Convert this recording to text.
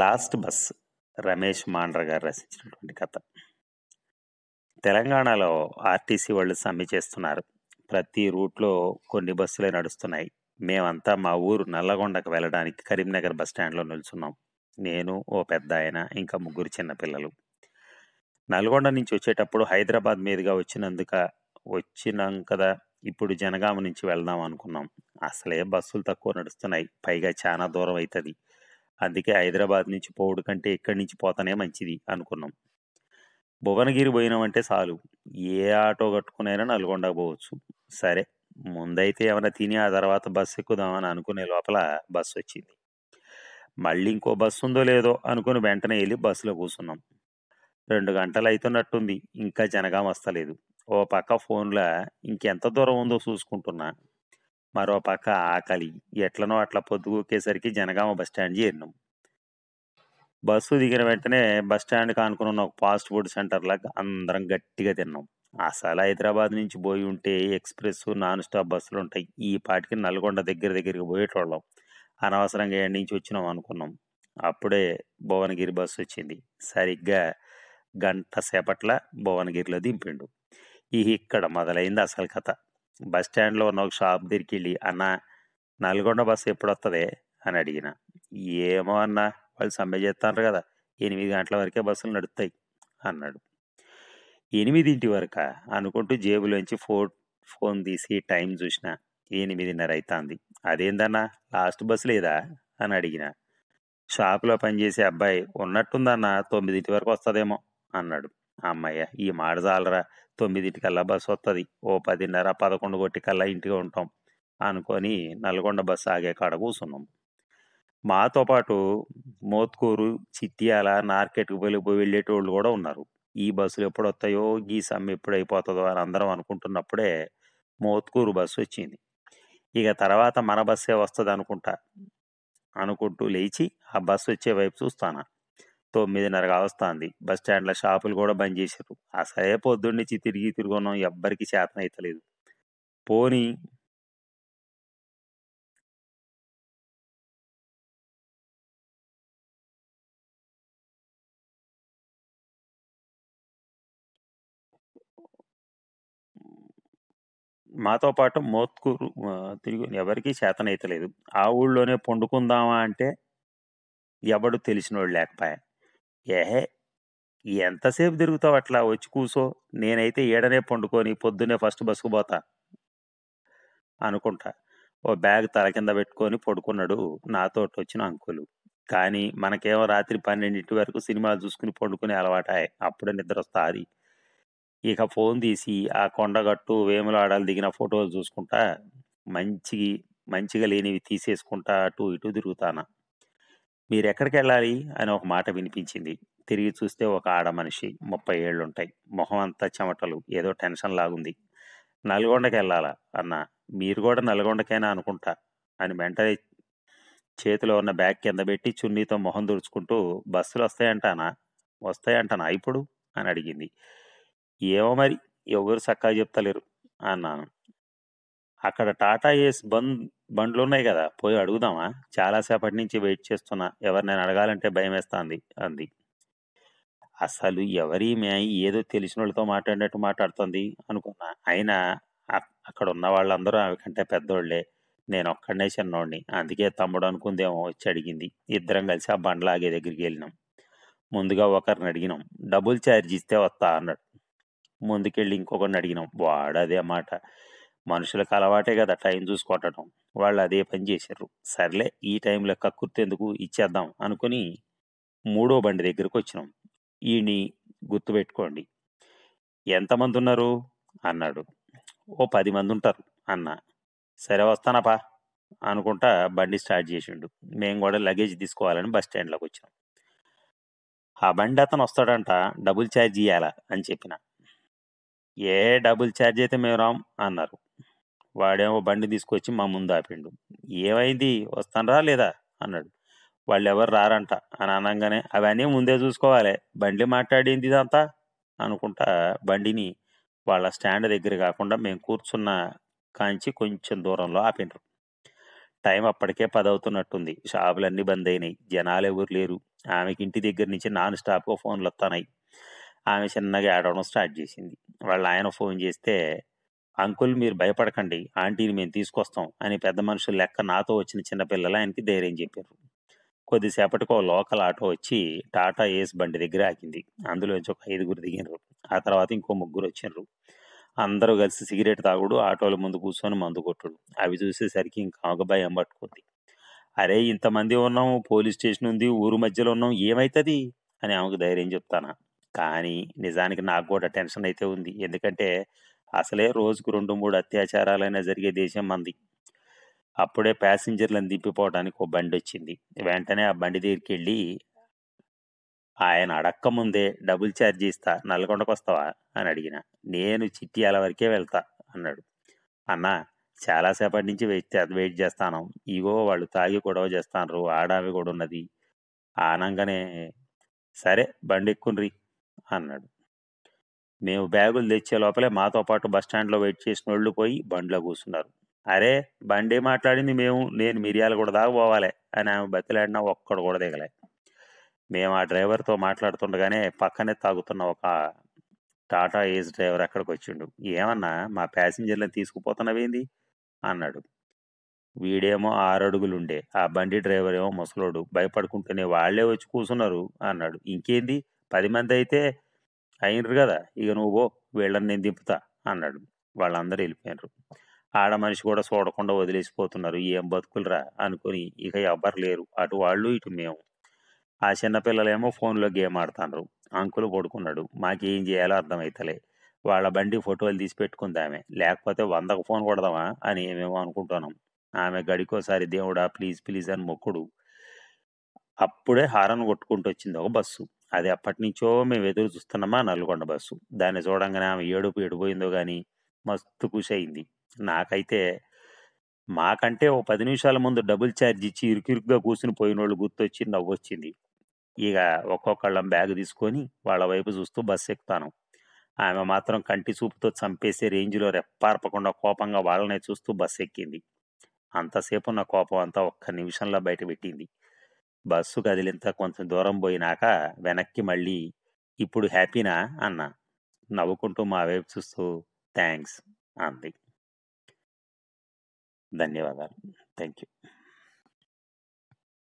last bus Ramesh Mandra గారు రచించినటువంటి కథ తెలంగాణలో ఆర్టీసీ వాళ్ళు సమ్మె చేస్తున్నారు ప్రతి రూట్లో కొన్ని బస్సులే నడుస్తున్నాయి మేమంతా మా ఊరు నల్లగొండకు వెళ్ళడానికి కరీంనగర్ బస్ స్టాండ్లో నిల్చున్నాం నేను ఓ పెద్ద ఆయన ఇంకా ముగ్గురు చిన్నపిల్లలు నల్గొండ నుంచి వచ్చేటప్పుడు హైదరాబాద్ మీదుగా వచ్చినందుక వచ్చినాం కదా ఇప్పుడు జనగామ నుంచి వెళ్దాం అనుకున్నాం అసలే బస్సులు తక్కువ నడుస్తున్నాయి పైగా చాలా దూరం అవుతుంది అందుకే హైదరాబాద్ నుంచి పోవడం కంటే ఇక్కడి నుంచి పోతానే మంచిది అనుకున్నాం భువనగిరి పోయినామంటే చాలు ఏ ఆటో కట్టుకునైనా నల్గొండకు పోవచ్చు సరే ముందైతే ఏమైనా తిని ఆ తర్వాత బస్సు ఎక్కుదామని అనుకునే లోపల బస్సు వచ్చింది మళ్ళీ ఇంకో బస్సు ఉందో లేదో అనుకుని వెంటనే వెళ్ళి బస్సులో కూర్చున్నాం రెండు గంటలు అవుతున్నట్టుంది ఇంకా జనగాం వస్తలేదు ఓ పక్క ఫోన్లో ఇంకెంత దూరం ఉందో చూసుకుంటున్నా మరో పక్క ఆకలి ఎట్లనో అట్లా పొద్దుగొక్కేసరికి జనగామ బస్టాండ్ చేరినాం బస్సు దిగిన వెంటనే స్టాండ్ కానుకున్న ఒక ఫాస్ట్ ఫుడ్ సెంటర్లో అందరం గట్టిగా తిన్నాం అసలు హైదరాబాద్ నుంచి పోయి ఉంటే ఎక్స్ప్రెస్ నాన్ స్టాప్ బస్సులు ఉంటాయి ఈ పాటికి నల్గొండ దగ్గర దగ్గరికి పోయేటోళ్ళం అనవసరంగా ఎండి నుంచి వచ్చినాం అనుకున్నాం అప్పుడే భువనగిరి బస్సు వచ్చింది సరిగ్గా గంట సేపట్ల భువనగిరిలో దింపిండు ఇక్కడ మొదలైంది అసలు కథ బస్ స్టాండ్లో ఉన్న ఒక షాప్ దగ్గరికి వెళ్ళి అన్న నల్గొండ బస్సు ఎప్పుడు వస్తుంది అని అడిగిన ఏమో అన్న వాళ్ళు సమ్మె చేస్తారు కదా ఎనిమిది గంటల వరకే బస్సులు నడుస్తాయి అన్నాడు ఎనిమిదింటి వరక అనుకుంటూ జేబులోంచి ఫో ఫోన్ తీసి టైం చూసిన ఎనిమిదిన్నర అవుతుంది అదేందన్నా లాస్ట్ బస్సు లేదా అని అడిగిన షాప్లో పనిచేసే అబ్బాయి ఉన్నట్టుందన్న తొమ్మిదింటి వరకు వస్తుందేమో అన్నాడు అమ్మయ్య ఈ మాట చాలరా తొమ్మిదింటికల్లా బస్సు వస్తుంది ఓ పదిన్నర పదకొండు కొట్టికల్లా ఇంటికి ఉంటాం అనుకొని నల్గొండ బస్సు ఆగే కాడ కూర్చున్నాం మాతో పాటు మోత్కూరు చిత్యాల నార్కెట్కి పోయి వెళ్ళేటోళ్ళు కూడా ఉన్నారు ఈ బస్సులు ఎప్పుడు వస్తాయో ఈ సమ్మె ఎప్పుడైపోతుందో అని అందరం అనుకుంటున్నప్పుడే మోత్కూరు బస్సు వచ్చింది ఇక తర్వాత మన బస్సే వస్తుంది అనుకుంటా అనుకుంటూ లేచి ఆ బస్సు వచ్చే వైపు చూస్తాను తొమ్మిదిన్నర కావస్తుంది బస్ స్టాండ్లో షాపులు కూడా బంద్ చేశారు అసలే పొద్దున్నిచ్చి తిరిగి తిరుగున్నాం ఎవ్వరికి చేతన అవుతలేదు పోనీ మాతో పాటు మోత్కూరు తిరిగి ఎవరికీ చేతనైతలేదు ఆ ఊళ్ళోనే పండుకుందామా అంటే ఎవడు తెలిసినోడు లేకపోయా ఏహే ఎంతసేపు తిరుగుతావు అట్లా వచ్చి కూసో నేనైతే ఏడనే పండుకొని పొద్దున్నే ఫస్ట్ బస్సుకు పోతా అనుకుంటా ఓ బ్యాగ్ తల కింద పెట్టుకొని పడుకున్నాడు నాతో వచ్చిన అంకులు కానీ మనకేమో రాత్రి పన్నెండింటి వరకు సినిమాలు చూసుకుని పండుకునే అలవాటాయి అప్పుడే నిద్ర వస్తుంది ఇక ఫోన్ తీసి ఆ కొండగట్టు వేములాడలు దిగిన ఫోటోలు చూసుకుంటా మంచి మంచిగా లేనివి తీసేసుకుంటా అటు ఇటు తిరుగుతానా మీరెక్కడికి వెళ్ళాలి అని ఒక మాట వినిపించింది తిరిగి చూస్తే ఒక ఆడ మనిషి ముప్పై ఏళ్ళుంటాయి మొహం అంతా చెమటలు ఏదో టెన్షన్ లాగుంది నల్గొండకి వెళ్ళాలా అన్న మీరు కూడా నల్గొండకేనా అనుకుంటా అని వెంటనే చేతిలో ఉన్న బ్యాగ్ కింద పెట్టి చున్నీతో మొహం దుడుచుకుంటూ బస్సులు వస్తాయంటానా వస్తాయంటానా ఇప్పుడు అని అడిగింది ఏమో మరి ఎవరు చక్కగా చెప్తలేరు అన్నాను అక్కడ టాటా ఏస్ బంద్ బండ్లు ఉన్నాయి కదా పోయి అడుగుదామా చాలాసేపటి నుంచి వెయిట్ చేస్తున్నా ఎవరు నేను అడగాలంటే భయం వేస్తుంది అంది అసలు ఎవరి మే ఏదో తెలిసిన వాళ్ళతో మాట్లాడినట్టు మాట్లాడుతుంది అనుకున్నా అయినా అక్కడ ఉన్న వాళ్ళందరూ ఆమె కంటే పెద్దోళ్లే నేను ఒక్కడనే చిన్నోడిని అందుకే తమ్ముడు అనుకుందేమో వచ్చి అడిగింది ఇద్దరం కలిసి ఆ బండ్లు ఆగే దగ్గరికి వెళ్ళినాం ముందుగా ఒకరిని అడిగినాం డబుల్ ఛార్జ్ ఇస్తే వస్తా అన్నాడు ముందుకెళ్ళి ఇంకొకరిని అడిగినాం వాడదే మాట మనుషులకు అలవాటే కదా టైం చూసుకొట్టడం వాళ్ళు అదే పని చేశారు సర్లే ఈ టైంలో కక్కుర్తెందుకు ఇచ్చేద్దాం అనుకుని మూడో బండి దగ్గరకు వచ్చినాం ఈయన్ని గుర్తుపెట్టుకోండి ఎంతమంది ఉన్నారు అన్నాడు ఓ పది మంది ఉంటారు అన్న సరే వస్తానపా అనుకుంటా బండి స్టార్ట్ చేసిండు మేము కూడా లగేజ్ తీసుకోవాలని బస్ స్టాండ్లోకి వచ్చినాం ఆ బండి అతను వస్తాడంట డబుల్ ఛార్జ్ ఇవ్వాలా అని చెప్పిన ఏ డబుల్ ఛార్జ్ అయితే మేము రాం అన్నారు వాడేమో బండి తీసుకొచ్చి మా ముందు ఆపిండు ఏమైంది వస్తానరా లేదా అన్నాడు వాళ్ళు ఎవరు రారంట అని అనగానే అవన్నీ ముందే చూసుకోవాలి బండి మాట్లాడింది ఇదంతా అనుకుంటా బండిని వాళ్ళ స్టాండ్ దగ్గర కాకుండా మేము కూర్చున్న కాంచి కొంచెం దూరంలో ఆపిండ్రు టైం అప్పటికే పదవుతున్నట్టుంది షాపులన్నీ బంద్ అయినాయి జనాలు ఎవరు లేరు ఆమెకి ఇంటి దగ్గర నుంచి నాన్ స్టాప్గా ఫోన్లు వస్తున్నాయి ఆమె చిన్నగా ఏడవడం స్టార్ట్ చేసింది వాళ్ళ ఆయన ఫోన్ చేస్తే అంకుల్ మీరు భయపడకండి ఆంటీని మేము తీసుకొస్తాం అని పెద్ద మనుషులు లెక్క నాతో వచ్చిన చిన్నపిల్లలు ఆయనకి ధైర్యం చెప్పారు కొద్దిసేపటికి ఒక లోకల్ ఆటో వచ్చి టాటా ఏస్ బండి దగ్గర ఆకింది అందులోంచి ఒక ఐదుగురు దిగినారు ఆ తర్వాత ఇంకో ముగ్గురు వచ్చినారు అందరూ కలిసి సిగరెట్ తాగుడు ఆటోల ముందు కూర్చొని మందు కొట్టుడు అవి చూసేసరికి ఇంకా భయం పట్టుకుంది అరే ఇంతమంది ఉన్నాం పోలీస్ స్టేషన్ ఉంది ఊరు మధ్యలో ఉన్నాం ఏమవుతుంది అని ఆమెకు ధైర్యం చెప్తాను కానీ నిజానికి నాకు కూడా టెన్షన్ అయితే ఉంది ఎందుకంటే అసలే రోజుకు రెండు మూడు అత్యాచారాలైనా జరిగే దేశం మంది అప్పుడే ప్యాసింజర్లను దింపిపోవడానికి ఒక బండి వచ్చింది వెంటనే ఆ బండి దగ్గరికి వెళ్ళి ఆయన అడక్క ముందే డబుల్ ఛార్జ్ ఇస్తా నల్గొండకు వస్తావా అని అడిగిన నేను అలా వరకే వెళ్తా అన్నాడు అన్న చాలాసేపటి నుంచి వెయిట్ వెయిట్ చేస్తాను ఇగో వాళ్ళు తాగి గొడవ చేస్తాను ఆడావి కూడా ఉన్నది ఆనంగానే సరే బండి ఎక్కుండ్రి అన్నాడు మేము బ్యాగులు తెచ్చే లోపలే మాతో పాటు బస్టాండ్లో వెయిట్ చేసిన వాళ్ళు పోయి బండ్లో కూర్చున్నారు అరే బండి మాట్లాడింది మేము నేను మిరియాలు కూడా దాకా పోవాలి అని ఆమె బతిలాడినా ఒక్కడు కూడా దిగలే మేము ఆ డ్రైవర్తో మాట్లాడుతుండగానే పక్కనే తాగుతున్న ఒక టాటా ఏజ్ డ్రైవర్ అక్కడికి వచ్చిండు ఏమన్నా మా ప్యాసింజర్లను తీసుకుపోతున్నవేంది అన్నాడు వీడేమో ఆరు ఉండే ఆ బండి డ్రైవర్ ఏమో ముసలోడు భయపడుకుంటూనే వాళ్లే వచ్చి కూర్చున్నారు అన్నాడు ఇంకేంది పది మంది అయితే అయినరు కదా ఇక నువ్వు పో వీళ్ళని నేను దింపుతా అన్నాడు వాళ్ళందరూ వెళ్ళిపోయినారు ఆడ మనిషి కూడా చూడకుండా వదిలేసిపోతున్నారు ఏం బతుకులరా అనుకుని ఇక ఎవ్వరు లేరు అటు వాళ్ళు ఇటు మేము ఆ చిన్నపిల్లలేమో ఫోన్లో గేమ్ ఆడుతున్నారు అంకులు పడుకున్నాడు మాకేం చేయాలో అర్థమవుతలే వాళ్ళ బండి ఫోటోలు తీసి పెట్టుకుందామే లేకపోతే వందకు ఫోన్ కొడదామా అని ఏమేమో అనుకుంటున్నాం ఆమె గడికోసారి దేవుడా ప్లీజ్ ప్లీజ్ అని మొక్కుడు అప్పుడే హారన్ కొట్టుకుంటూ వచ్చింది ఒక బస్సు అది అప్పటి నుంచో మేము ఎదురు చూస్తున్నామా నల్గొండ బస్సు దాన్ని చూడంగానే ఆమె ఏడుపు ఎడిపోయిందో కానీ మస్తు ఖుషి అయింది నాకైతే మాకంటే ఓ పది నిమిషాల ముందు డబుల్ ఛార్జ్ ఇచ్చి ఇరుకిరుగ్గా కూర్చుని పోయిన వాళ్ళు గుర్తొచ్చి నవ్వొచ్చింది ఇక ఒక్కొక్కళ్ళం బ్యాగ్ తీసుకొని వాళ్ళ వైపు చూస్తూ బస్సు ఎక్కుతాను ఆమె మాత్రం కంటి చూపుతో చంపేసే రేంజ్లో రెప్పార్పకుండా కోపంగా వాళ్ళనే చూస్తూ బస్సు ఎక్కింది అంతసేపు నా కోపం అంతా ఒక్క నిమిషంలో బయట పెట్టింది బస్సు కదిలింత కొంచెం దూరం పోయినాక వెనక్కి మళ్ళీ ఇప్పుడు హ్యాపీనా అన్న నవ్వుకుంటూ మా వైపు చూస్తూ థ్యాంక్స్ అంది ధన్యవాదాలు థ్యాంక్ యూ